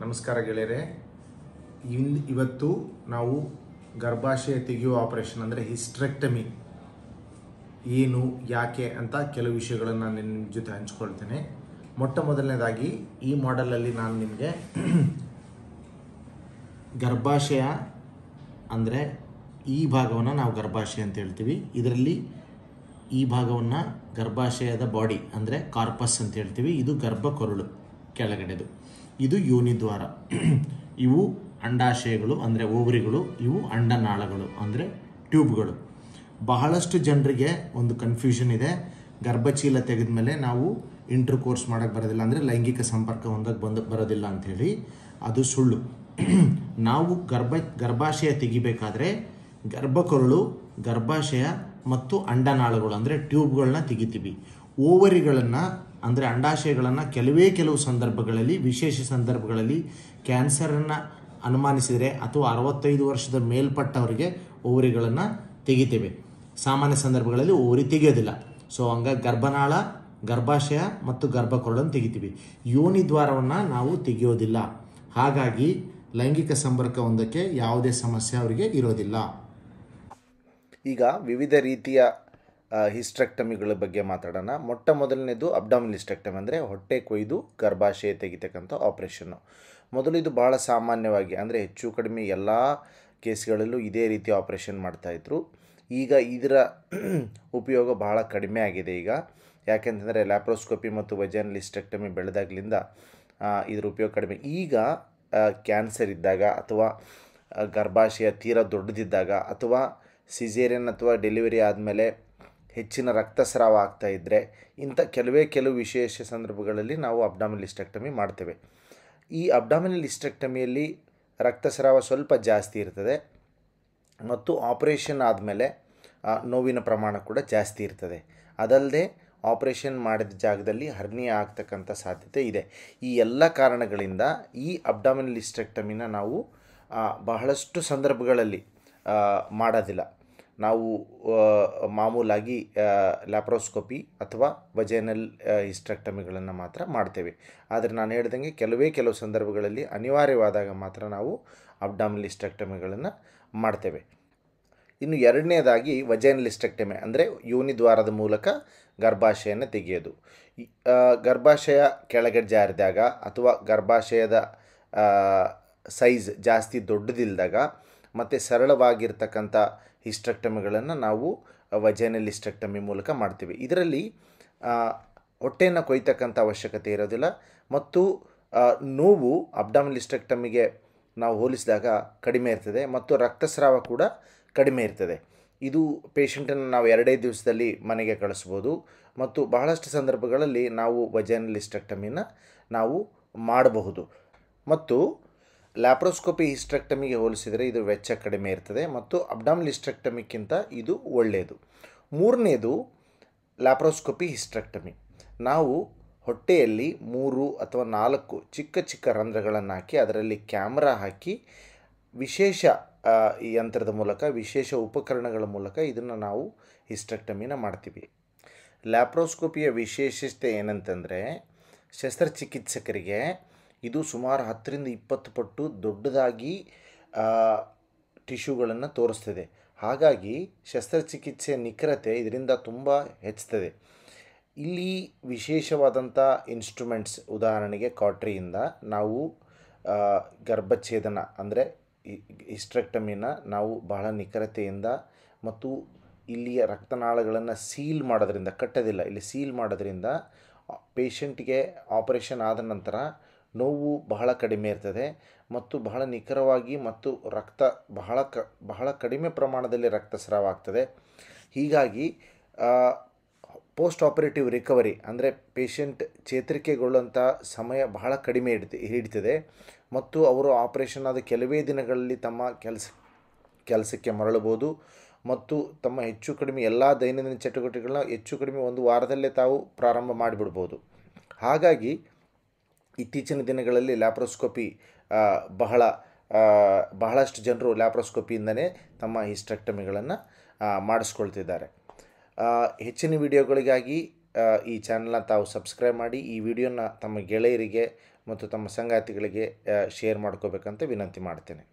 ನಮಸ್ಕಾರ ಗೆಳೆಯರೆ ಇನ್ ಇವತ್ತು ನಾವು ಗರ್ಭಾಶಯ ತೆಗೆಯುವ ಆಪರೇಷನ್ ಅಂದರೆ ಹಿಸ್ಟ್ರೆಕ್ಟಮಿ ಏನು ಯಾಕೆ ಅಂತ ಕೆಲವು ವಿಷಯಗಳನ್ನು ನಾನು ನಿಮ್ಮ ಜೊತೆ ಹಂಚ್ಕೊಳ್ತೇನೆ ಮೊಟ್ಟ ಮೊದಲನೇದಾಗಿ ಈ ಮಾಡಲಲ್ಲಿ ನಾನು ನಿಮಗೆ ಗರ್ಭಾಶಯ ಅಂದರೆ ಈ ಭಾಗವನ್ನು ನಾವು ಗರ್ಭಾಶಯ ಅಂತ ಹೇಳ್ತೀವಿ ಇದರಲ್ಲಿ ಈ ಭಾಗವನ್ನು ಗರ್ಭಾಶಯದ ಬಾಡಿ ಅಂದರೆ ಕಾರ್ಪಸ್ ಅಂತ ಹೇಳ್ತೀವಿ ಇದು ಕೊರಳು ಕೆಳಗಡೆದು ಇದು ಯೋನಿದ್ವಾರ ಇವು ಅಂಡಾಶಯಗಳು ಅಂದರೆ ಓವರಿಗಳು ಇವು ಅಂಡನಾಳಗಳು ಅಂದರೆ ಟ್ಯೂಬ್ಗಳು ಬಹಳಷ್ಟು ಜನರಿಗೆ ಒಂದು ಕನ್ಫ್ಯೂಷನ್ ಇದೆ ಗರ್ಭಚೀಲ ತೆಗೆದ ಮೇಲೆ ನಾವು ಇಂಟರ್ ಕೋರ್ಸ್ ಮಾಡೋಕ್ಕೆ ಬರೋದಿಲ್ಲ ಅಂದರೆ ಲೈಂಗಿಕ ಸಂಪರ್ಕ ಹೊಂದಕ್ಕೆ ಬಂದು ಬರೋದಿಲ್ಲ ಅಂಥೇಳಿ ಅದು ಸುಳ್ಳು ನಾವು ಗರ್ಭ ಗರ್ಭಾಶಯ ತೆಗಿಬೇಕಾದ್ರೆ ಗರ್ಭಕರುಳು ಗರ್ಭಾಶಯ ಮತ್ತು ಅಂಡನಾಳಗಳು ಅಂದರೆ ಟ್ಯೂಬ್ಗಳನ್ನ ತೆಗಿತೀವಿ ಓವರಿಗಳನ್ನು ಅಂದರೆ ಅಂಡಾಶಯಗಳನ್ನು ಕೆಲವೇ ಕೆಲವು ಸಂದರ್ಭಗಳಲ್ಲಿ ವಿಶೇಷ ಸಂದರ್ಭಗಳಲ್ಲಿ ಕ್ಯಾನ್ಸರನ್ನು ಅನುಮಾನಿಸಿದರೆ ಅಥವಾ ಅರವತ್ತೈದು ವರ್ಷದ ಮೇಲ್ಪಟ್ಟವರಿಗೆ ಓವರಿಗಳನ್ನು ತೆಗಿತೇವೆ ಸಾಮಾನ್ಯ ಸಂದರ್ಭಗಳಲ್ಲಿ ಓವರಿ ತೆಗೆಯೋದಿಲ್ಲ ಸೊ ಹಂಗ ಗರ್ಭನಾಳ ಗರ್ಭಾಶಯ ಮತ್ತು ಗರ್ಭಕೊರಳನ್ನು ತೆಗಿತೀವಿ ಯೋನಿ ದ್ವಾರವನ್ನು ನಾವು ತೆಗೆಯೋದಿಲ್ಲ ಹಾಗಾಗಿ ಲೈಂಗಿಕ ಸಂಪರ್ಕ ಒಂದಕ್ಕೆ ಯಾವುದೇ ಸಮಸ್ಯೆ ಅವರಿಗೆ ಇರೋದಿಲ್ಲ ಈಗ ವಿವಿಧ ರೀತಿಯ ಹಿಸ್ಟ್ರೆಕ್ಟಮಿಗಳ ಬಗ್ಗೆ ಮಾತಾಡೋಣ ಮೊಟ್ಟ ಮೊದಲನೇದು ಅಬ್ಡಾಮಿಲ್ ಹಿಸ್ಟ್ರೆಕ್ಟಮಿ ಅಂದರೆ ಹೊಟ್ಟೆ ಕೊಯ್ದು ಗರ್ಭಾಶಯ ತೆಗಿತಕ್ಕಂಥ ಆಪ್ರೇಷನ್ನು ಮೊದಲು ಇದು ಭಾಳ ಸಾಮಾನ್ಯವಾಗಿ ಅಂದರೆ ಹೆಚ್ಚು ಕಡಿಮೆ ಎಲ್ಲ ಕೇಸ್ಗಳಲ್ಲೂ ಇದೇ ರೀತಿ ಆಪ್ರೇಷನ್ ಮಾಡ್ತಾಯಿದ್ರು ಈಗ ಇದರ ಉಪಯೋಗ ಬಹಳ ಕಡಿಮೆ ಆಗಿದೆ ಈಗ ಯಾಕೆಂತಂದರೆ ಲ್ಯಾಪ್ರೋಸ್ಕೋಪಿ ಮತ್ತು ವಜನಲ್ ಹಿಸ್ಟ್ರೆಕ್ಟಮಿ ಬೆಳೆದಾಗಲಿಂದ ಇದರ ಉಪಯೋಗ ಕಡಿಮೆ ಈಗ ಕ್ಯಾನ್ಸರ್ ಇದ್ದಾಗ ಅಥವಾ ಗರ್ಭಾಶಯ ತೀರ ದೊಡ್ಡದಿದ್ದಾಗ ಅಥವಾ ಸಿಜೇರಿಯನ್ ಅಥವಾ ಡೆಲಿವರಿ ಆದಮೇಲೆ ಹೆಚ್ಚಿನ ರಕ್ತಸ್ರಾವ ಆಗ್ತಾ ಇದ್ದರೆ ಇಂಥ ಕೆಲವೇ ಕೆಲವು ವಿಶೇಷ ಸಂದರ್ಭಗಳಲ್ಲಿ ನಾವು ಅಬ್ಡಾಮಿನಲ್ ಇಸ್ಟೆಕ್ಟಮಿ ಮಾಡ್ತೇವೆ ಈ ಅಬ್ಡಾಮಿನಲ್ ಇಸ್ಟೆಕ್ಟಮಿಯಲ್ಲಿ ರಕ್ತಸ್ರಾವ ಸ್ವಲ್ಪ ಜಾಸ್ತಿ ಇರ್ತದೆ ಮತ್ತು ಆಪರೇಷನ್ ಆದಮೇಲೆ ನೋವಿನ ಪ್ರಮಾಣ ಕೂಡ ಜಾಸ್ತಿ ಇರ್ತದೆ ಅದಲ್ಲದೆ ಆಪರೇಷನ್ ಮಾಡಿದ ಜಾಗದಲ್ಲಿ ಹರ್ನಿಯ ಆಗ್ತಕ್ಕಂಥ ಸಾಧ್ಯತೆ ಇದೆ ಈ ಎಲ್ಲ ಕಾರಣಗಳಿಂದ ಈ ಅಬ್ಡಾಮಿನಲ್ ಇಸ್ಟೆಕ್ಟಮಿನ ನಾವು ಬಹಳಷ್ಟು ಸಂದರ್ಭಗಳಲ್ಲಿ ಮಾಡೋದಿಲ್ಲ ನಾವು ಮಾಮೂಲಾಗಿ ಲ್ಯಾಪ್ರೋಸ್ಕೋಪಿ ಅಥವಾ ವಜೈನಲ್ ಇಸ್ಟ್ರಕ್ಟಮಿಗಳನ್ನು ಮಾತ್ರ ಮಾಡ್ತೇವೆ ಆದರೆ ನಾನು ಹೇಳ್ದಂಗೆ ಕೆಲವೇ ಕೆಲವು ಸಂದರ್ಭಗಳಲ್ಲಿ ಅನಿವಾರ್ಯವಾದಾಗ ಮಾತ್ರ ನಾವು ಅಬ್ಡಾಮಲ್ ಇಸ್ಟ್ರಕ್ಟಮಿಗಳನ್ನು ಮಾಡ್ತೇವೆ ಇನ್ನು ಎರಡನೇದಾಗಿ ವಜೈನಲ್ ಇಸ್ಟ್ರಕ್ಟಮಿ ಅಂದರೆ ಯೋನಿದ್ವಾರದ ಮೂಲಕ ಗರ್ಭಾಶಯನ ತೆಗೆಯೋದು ಗರ್ಭಾಶಯ ಕೆಳಗೆ ಜಾರಿದಾಗ ಅಥವಾ ಗರ್ಭಾಶಯದ ಸೈಜ್ ಜಾಸ್ತಿ ದೊಡ್ಡದಿಲ್ದಾಗ ಮತ್ತು ಸರಳವಾಗಿರ್ತಕ್ಕಂಥ ಹಿಸ್ಟ್ರಕ್ಟಮಿಗಳನ್ನು ನಾವು ವಜೈನಲ್ ಹಿಸ್ಟ್ರಕ್ಟಮಿ ಮೂಲಕ ಮಾಡ್ತೀವಿ ಇದರಲ್ಲಿ ಹೊಟ್ಟೆಯನ್ನು ಕೊಯ್ತಕ್ಕಂಥ ಅವಶ್ಯಕತೆ ಇರೋದಿಲ್ಲ ಮತ್ತು ನೋವು ಅಬ್ಡಾಮಿನಲ್ ಹಿಸ್ಟೆಕ್ಟಮಿಗೆ ನಾವು ಹೋಲಿಸಿದಾಗ ಕಡಿಮೆ ಇರ್ತದೆ ಮತ್ತು ರಕ್ತಸ್ರಾವ ಕೂಡ ಕಡಿಮೆ ಇರ್ತದೆ ಇದು ಪೇಷಂಟನ್ನು ನಾವು ಎರಡೇ ದಿವಸದಲ್ಲಿ ಮನೆಗೆ ಕಳಿಸ್ಬೋದು ಮತ್ತು ಬಹಳಷ್ಟು ಸಂದರ್ಭಗಳಲ್ಲಿ ನಾವು ವಜೈನಲ್ ಹಿಸ್ಟೆಕ್ಟಮಿನ ನಾವು ಮಾಡಬಹುದು ಮತ್ತು ಲ್ಯಾಪ್ರೋಸ್ಕೋಪಿ ಹಿಸ್ಟ್ರೆಕ್ಟಮಿಗೆ ಹೋಲಿಸಿದರೆ ಇದು ವೆಚ್ಚ ಕಡಿಮೆ ಇರ್ತದೆ ಮತ್ತು ಅಬ್ಡಾಮಲ್ ಹಿಸ್ಟ್ರೆಕ್ಟಮಿಕ್ಕಿಂತ ಇದು ಒಳ್ಳೆಯದು ಮೂರನೇದು ಲ್ಯಾಪ್ರೋಸ್ಕೋಪಿ ಹಿಸ್ಟ್ರೆಕ್ಟಮಿ ನಾವು ಹೊಟ್ಟೆಯಲ್ಲಿ ಮೂರು ಅಥವಾ ನಾಲ್ಕು ಚಿಕ್ಕ ಚಿಕ್ಕ ರಂಧ್ರಗಳನ್ನು ಹಾಕಿ ಅದರಲ್ಲಿ ಕ್ಯಾಮ್ರಾ ಹಾಕಿ ವಿಶೇಷ ಯಂತ್ರದ ಮೂಲಕ ವಿಶೇಷ ಉಪಕರಣಗಳ ಮೂಲಕ ಇದನ್ನು ನಾವು ಹಿಸ್ಟ್ರೆಕ್ಟಮಿನ ಮಾಡ್ತೀವಿ ಲ್ಯಾಪ್ರೋಸ್ಕೋಪಿಯ ವಿಶೇಷತೆ ಏನಂತಂದರೆ ಶಸ್ತ್ರಚಿಕಿತ್ಸಕರಿಗೆ ಇದು ಸುಮಾರು ಹತ್ತರಿಂದ ಇಪ್ಪತ್ತು ಪಟ್ಟು ದೊಡ್ಡದಾಗಿ ಟಿಶ್ಯೂಗಳನ್ನು ತೋರಿಸ್ತದೆ ಹಾಗಾಗಿ ಶಸ್ತ್ರಚಿಕಿತ್ಸೆಯ ನಿಖರತೆ ಇದರಿಂದ ತುಂಬ ಹೆಚ್ಚುತ್ತದೆ ಇಲ್ಲಿ ವಿಶೇಷವಾದಂಥ ಇನ್ಸ್ಟ್ರುಮೆಂಟ್ಸ್ ಉದಾಹರಣೆಗೆ ಕಾಟ್ರಿಯಿಂದ ನಾವು ಗರ್ಭಛೇದನ ಅಂದರೆ ಇಸ್ಟ್ರೆಕ್ಟಮಿನ ನಾವು ಬಹಳ ನಿಖರತೆಯಿಂದ ಮತ್ತು ಇಲ್ಲಿಯ ರಕ್ತನಾಳಗಳನ್ನು ಸೀಲ್ ಮಾಡೋದ್ರಿಂದ ಕಟ್ಟೋದಿಲ್ಲ ಇಲ್ಲಿ ಸೀಲ್ ಮಾಡೋದ್ರಿಂದ ಪೇಷಂಟ್ಗೆ ಆಪರೇಷನ್ ಆದ ನಂತರ ನೋವು ಬಹಳ ಕಡಿಮೆ ಇರ್ತದೆ ಮತ್ತು ಬಹಳ ನಿಖರವಾಗಿ ಮತ್ತು ರಕ್ತ ಬಹಳ ಕ ಬಹಳ ಕಡಿಮೆ ಪ್ರಮಾಣದಲ್ಲಿ ರಕ್ತಸ್ರಾವ ಆಗ್ತದೆ ಹೀಗಾಗಿ ಪೋಸ್ಟ್ ಆಪರೇಟಿವ್ ರಿಕವರಿ ಅಂದರೆ ಪೇಷಂಟ್ ಚೇತರಿಕೆಗೊಳ್ಳುವಂಥ ಸಮಯ ಬಹಳ ಕಡಿಮೆ ಇಡ್ತಿ ಹಿಡಿತದೆ ಮತ್ತು ಅವರು ಆಪರೇಷನ್ ಆದ ಕೆಲವೇ ದಿನಗಳಲ್ಲಿ ತಮ್ಮ ಕೆಲಸ ಕೆಲಸಕ್ಕೆ ಮರಳಬೋದು ಮತ್ತು ತಮ್ಮ ಹೆಚ್ಚು ಕಡಿಮೆ ಎಲ್ಲ ದೈನಂದಿನ ಚಟುವಟಿಕೆಗಳನ್ನ ಹೆಚ್ಚು ಕಡಿಮೆ ಒಂದು ವಾರದಲ್ಲೇ ತಾವು ಪ್ರಾರಂಭ ಮಾಡಿಬಿಡ್ಬೋದು ಹಾಗಾಗಿ ಇತ್ತೀಚಿನ ದಿನಗಳಲ್ಲಿ ಲ್ಯಾಪ್ರೋಸ್ಕೋಪಿ ಬಹಳ ಬಹಳಷ್ಟು ಜನರು ಲ್ಯಾಪ್ರೋಸ್ಕೋಪಿಯಿಂದನೇ ತಮ್ಮ ಹಿಸ್ಟೆಕ್ಟಮಿಗಳನ್ನು ಮಾಡಿಸ್ಕೊಳ್ತಿದ್ದಾರೆ ಹೆಚ್ಚಿನ ವಿಡಿಯೋಗಳಿಗಾಗಿ ಈ ಚಾನಲ್ನ ತಾವು ಸಬ್ಸ್ಕ್ರೈಬ್ ಮಾಡಿ ಈ ವಿಡಿಯೋನ ತಮ್ಮ ಗೆಳೆಯರಿಗೆ ಮತ್ತು ತಮ್ಮ ಸಂಗಾತಿಗಳಿಗೆ ಶೇರ್ ಮಾಡ್ಕೋಬೇಕಂತ ವಿನಂತಿ ಮಾಡ್ತೇನೆ